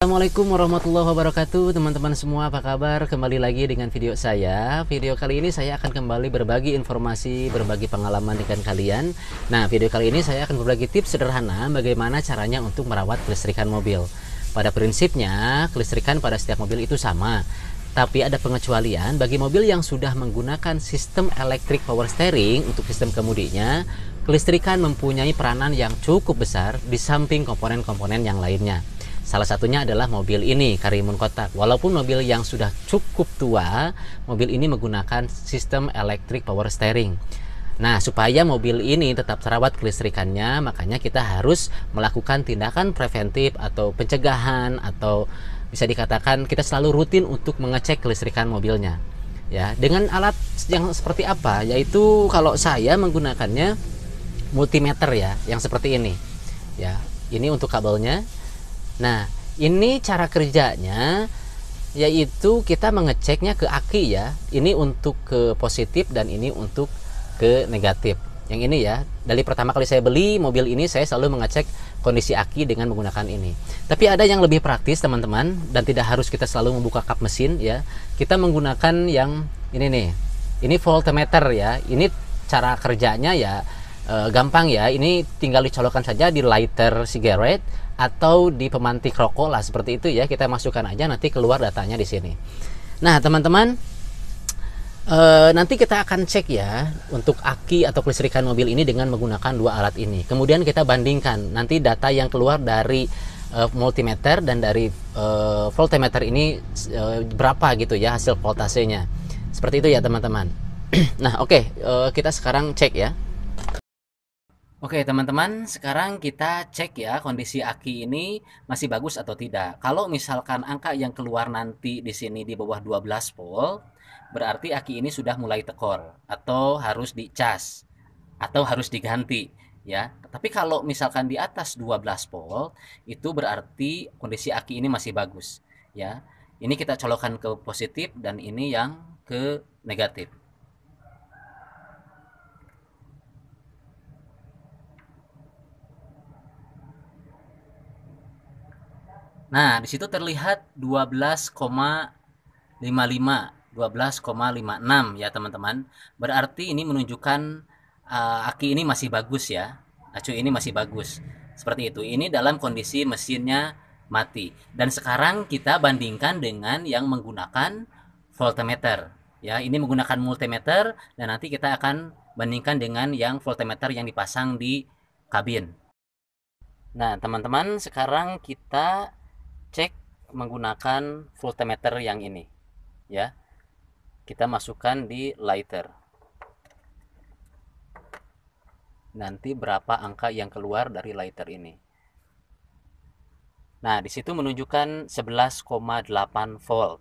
Assalamualaikum warahmatullahi wabarakatuh Teman-teman semua apa kabar? Kembali lagi dengan video saya Video kali ini saya akan kembali berbagi informasi Berbagi pengalaman dengan kalian Nah video kali ini saya akan berbagi tips sederhana Bagaimana caranya untuk merawat kelistrikan mobil Pada prinsipnya Kelistrikan pada setiap mobil itu sama tapi ada pengecualian bagi mobil yang sudah menggunakan sistem electric power steering untuk sistem kemudinya, kelistrikan mempunyai peranan yang cukup besar di samping komponen-komponen yang lainnya. Salah satunya adalah mobil ini, Karimun Kotak. Walaupun mobil yang sudah cukup tua, mobil ini menggunakan sistem electric power steering. Nah, supaya mobil ini tetap terawat kelistrikannya, makanya kita harus melakukan tindakan preventif atau pencegahan atau bisa dikatakan kita selalu rutin untuk mengecek kelistrikan mobilnya. Ya, dengan alat yang seperti apa? Yaitu kalau saya menggunakannya multimeter ya, yang seperti ini. Ya, ini untuk kabelnya. Nah, ini cara kerjanya yaitu kita mengeceknya ke aki ya. Ini untuk ke positif dan ini untuk ke negatif. Yang ini ya, dari pertama kali saya beli mobil ini saya selalu mengecek kondisi aki dengan menggunakan ini. Tapi ada yang lebih praktis teman-teman dan tidak harus kita selalu membuka kap mesin ya. Kita menggunakan yang ini nih. Ini voltmeter ya. Ini cara kerjanya ya Eh, gampang ya ini tinggal dicolokkan saja di lighter cigarette atau di pemantik rokok lah seperti itu ya kita masukkan aja nanti keluar datanya di sini nah teman-teman Uh, nanti kita akan cek ya untuk aki atau kelistrikan mobil ini dengan menggunakan dua alat ini. Kemudian kita bandingkan nanti data yang keluar dari uh, multimeter dan dari uh, voltmeter ini uh, berapa gitu ya hasil voltasenya. Seperti itu ya teman-teman. nah oke okay, uh, kita sekarang cek ya. Oke, teman-teman, sekarang kita cek ya kondisi aki ini masih bagus atau tidak. Kalau misalkan angka yang keluar nanti di sini di bawah 12 volt, berarti aki ini sudah mulai tekor atau harus dicas atau harus diganti ya. Tapi kalau misalkan di atas 12 volt, itu berarti kondisi aki ini masih bagus ya. Ini kita colokan ke positif dan ini yang ke negatif. Nah, di situ terlihat 12,55 12,56 ya teman-teman. Berarti ini menunjukkan uh, aki ini masih bagus ya. Acu ini masih bagus. Seperti itu. Ini dalam kondisi mesinnya mati. Dan sekarang kita bandingkan dengan yang menggunakan voltmeter. Ya, ini menggunakan multimeter dan nanti kita akan bandingkan dengan yang voltmeter yang dipasang di kabin. Nah, teman-teman, sekarang kita cek menggunakan voltmeter yang ini ya kita masukkan di lighter nanti berapa angka yang keluar dari lighter ini nah disitu menunjukkan 11,8 volt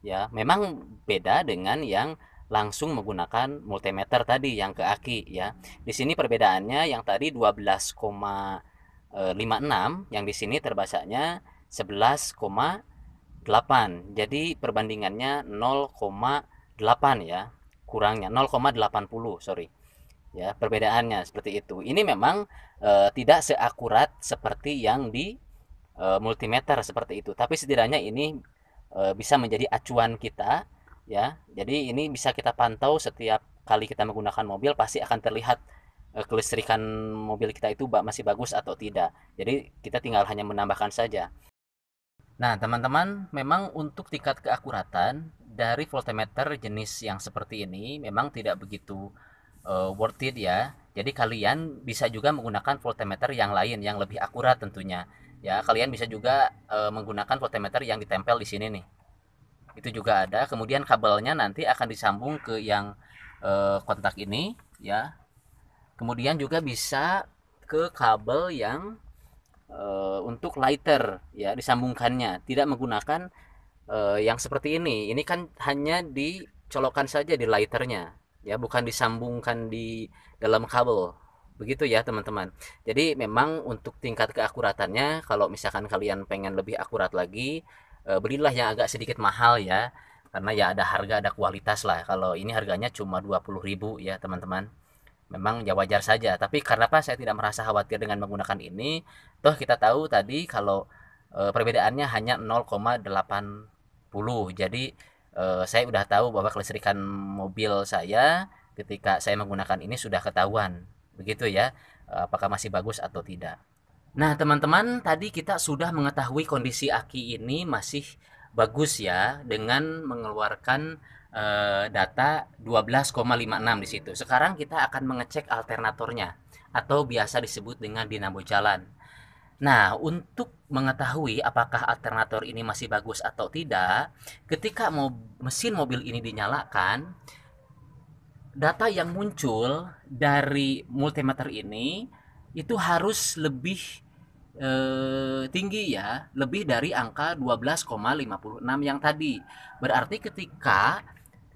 ya memang beda dengan yang langsung menggunakan multimeter tadi yang ke aki ya. Di sini perbedaannya yang tadi 12,56 yang di sini terbasanya 11,8 jadi perbandingannya 0,8 ya kurangnya 0,80 sorry ya perbedaannya seperti itu ini memang e, tidak seakurat seperti yang di e, multimeter seperti itu tapi setidaknya ini e, bisa menjadi acuan kita ya jadi ini bisa kita pantau setiap kali kita menggunakan mobil pasti akan terlihat e, kelistrikan mobil kita itu masih bagus atau tidak jadi kita tinggal hanya menambahkan saja Nah, teman-teman, memang untuk tingkat keakuratan dari voltmeter jenis yang seperti ini memang tidak begitu uh, worth it ya. Jadi kalian bisa juga menggunakan voltmeter yang lain yang lebih akurat tentunya. Ya, kalian bisa juga uh, menggunakan voltmeter yang ditempel di sini nih. Itu juga ada. Kemudian kabelnya nanti akan disambung ke yang uh, kontak ini ya. Kemudian juga bisa ke kabel yang Eh, untuk lighter ya disambungkannya tidak menggunakan uh, yang seperti ini ini kan hanya dicolokkan saja di lighternya ya bukan disambungkan di dalam kabel begitu ya teman-teman jadi memang untuk tingkat keakuratannya kalau misalkan kalian pengen lebih akurat lagi uh, belilah yang agak sedikit mahal ya karena ya ada harga ada kualitas lah kalau ini harganya cuma 20.000 ya teman-teman memang ya wajar saja tapi karena apa saya tidak merasa khawatir dengan menggunakan ini toh kita tahu tadi kalau e, perbedaannya hanya 0,80 jadi e, saya udah tahu bahwa kelistrikan mobil saya ketika saya menggunakan ini sudah ketahuan begitu ya apakah masih bagus atau tidak nah teman-teman tadi kita sudah mengetahui kondisi aki ini masih bagus ya dengan mengeluarkan Eh, data 12,56 di situ. Sekarang kita akan mengecek alternatornya atau biasa disebut dengan dinamo jalan. Nah, untuk mengetahui apakah alternator ini masih bagus atau tidak, ketika mesin mobil ini dinyalakan, data yang muncul dari multimeter ini itu harus lebih eh, tinggi ya, lebih dari angka 12,56 yang tadi. Berarti ketika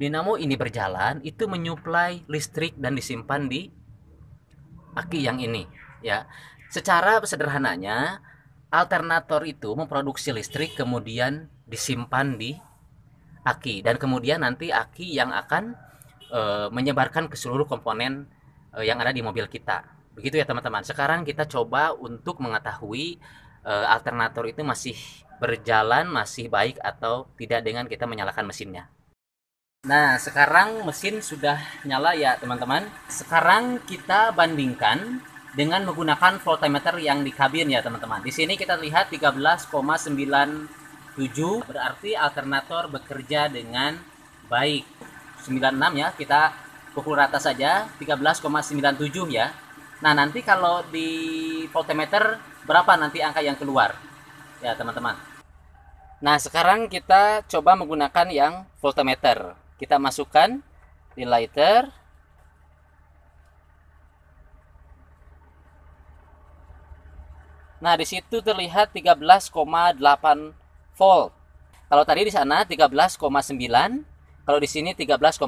dinamo ini berjalan itu menyuplai listrik dan disimpan di aki yang ini ya secara sederhananya alternator itu memproduksi listrik kemudian disimpan di aki dan kemudian nanti aki yang akan e, menyebarkan ke seluruh komponen e, yang ada di mobil kita begitu ya teman-teman sekarang kita coba untuk mengetahui e, alternator itu masih berjalan masih baik atau tidak dengan kita menyalakan mesinnya Nah, sekarang mesin sudah nyala ya, teman-teman. Sekarang kita bandingkan dengan menggunakan voltmeter yang di kabin ya, teman-teman. Di sini kita lihat 13,97 berarti alternator bekerja dengan baik. 96 ya, kita pukul rata saja 13,97 ya. Nah, nanti kalau di voltmeter berapa nanti angka yang keluar? Ya, teman-teman. Nah, sekarang kita coba menggunakan yang voltmeter kita masukkan di lighter Nah, di situ terlihat 13,8 volt. Kalau tadi di sana 13,9, kalau di sini 13,8.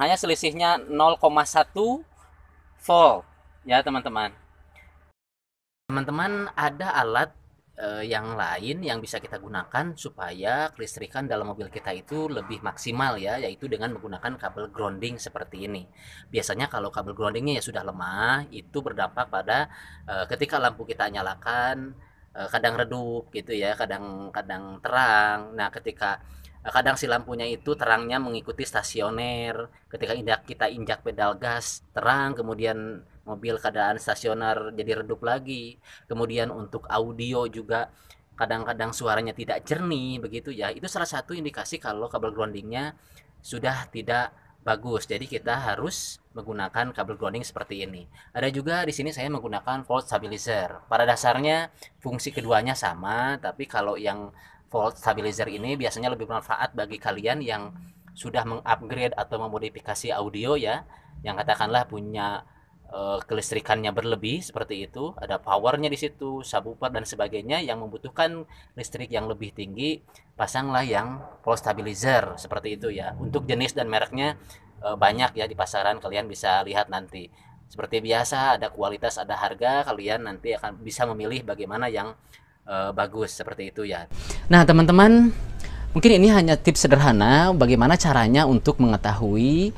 Hanya selisihnya 0,1 volt ya, teman-teman. Teman-teman, ada alat uh, yang lain yang bisa kita gunakan supaya kelistrikan dalam mobil kita itu lebih maksimal ya yaitu dengan menggunakan kabel grounding seperti ini biasanya kalau kabel groundingnya ya sudah lemah itu berdampak pada uh, ketika lampu kita nyalakan uh, kadang redup gitu ya kadang kadang terang nah ketika kadang si lampunya itu terangnya mengikuti stasioner ketika kita injak pedal gas terang kemudian mobil keadaan stasioner jadi redup lagi kemudian untuk audio juga kadang-kadang suaranya tidak jernih begitu ya itu salah satu indikasi kalau kabel groundingnya sudah tidak bagus jadi kita harus menggunakan kabel grounding seperti ini ada juga di sini saya menggunakan volt stabilizer pada dasarnya fungsi keduanya sama tapi kalau yang volt stabilizer ini biasanya lebih bermanfaat bagi kalian yang sudah mengupgrade atau memodifikasi audio ya yang katakanlah punya Eh, kelistrikannya berlebih seperti itu, ada powernya di situ, subwoofer dan sebagainya yang membutuhkan listrik yang lebih tinggi, pasanglah yang pole stabilizer seperti itu ya. Untuk jenis dan mereknya eh, banyak ya di pasaran kalian bisa lihat nanti. Seperti biasa ada kualitas, ada harga, kalian nanti akan bisa memilih bagaimana yang eh, bagus seperti itu ya. Nah, teman-teman, mungkin ini hanya tips sederhana bagaimana caranya untuk mengetahui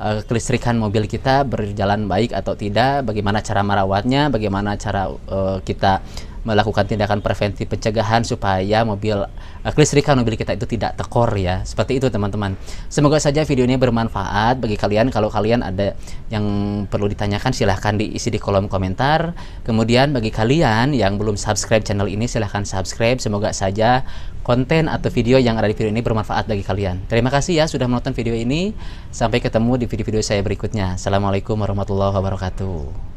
uh, kelistrikan mobil kita berjalan baik atau tidak, bagaimana cara merawatnya, bagaimana cara uh, kita melakukan tindakan preventif pencegahan supaya mobil uh, eh, kelistrikan mobil kita itu tidak tekor ya. Seperti itu teman-teman. Semoga saja video ini bermanfaat bagi kalian. Kalau kalian ada yang perlu ditanyakan silahkan diisi di kolom komentar. Kemudian bagi kalian yang belum subscribe channel ini silahkan subscribe. Semoga saja konten atau video yang ada di video ini bermanfaat bagi kalian. Terima kasih ya sudah menonton video ini. Sampai ketemu di video-video saya berikutnya. Assalamualaikum warahmatullahi wabarakatuh.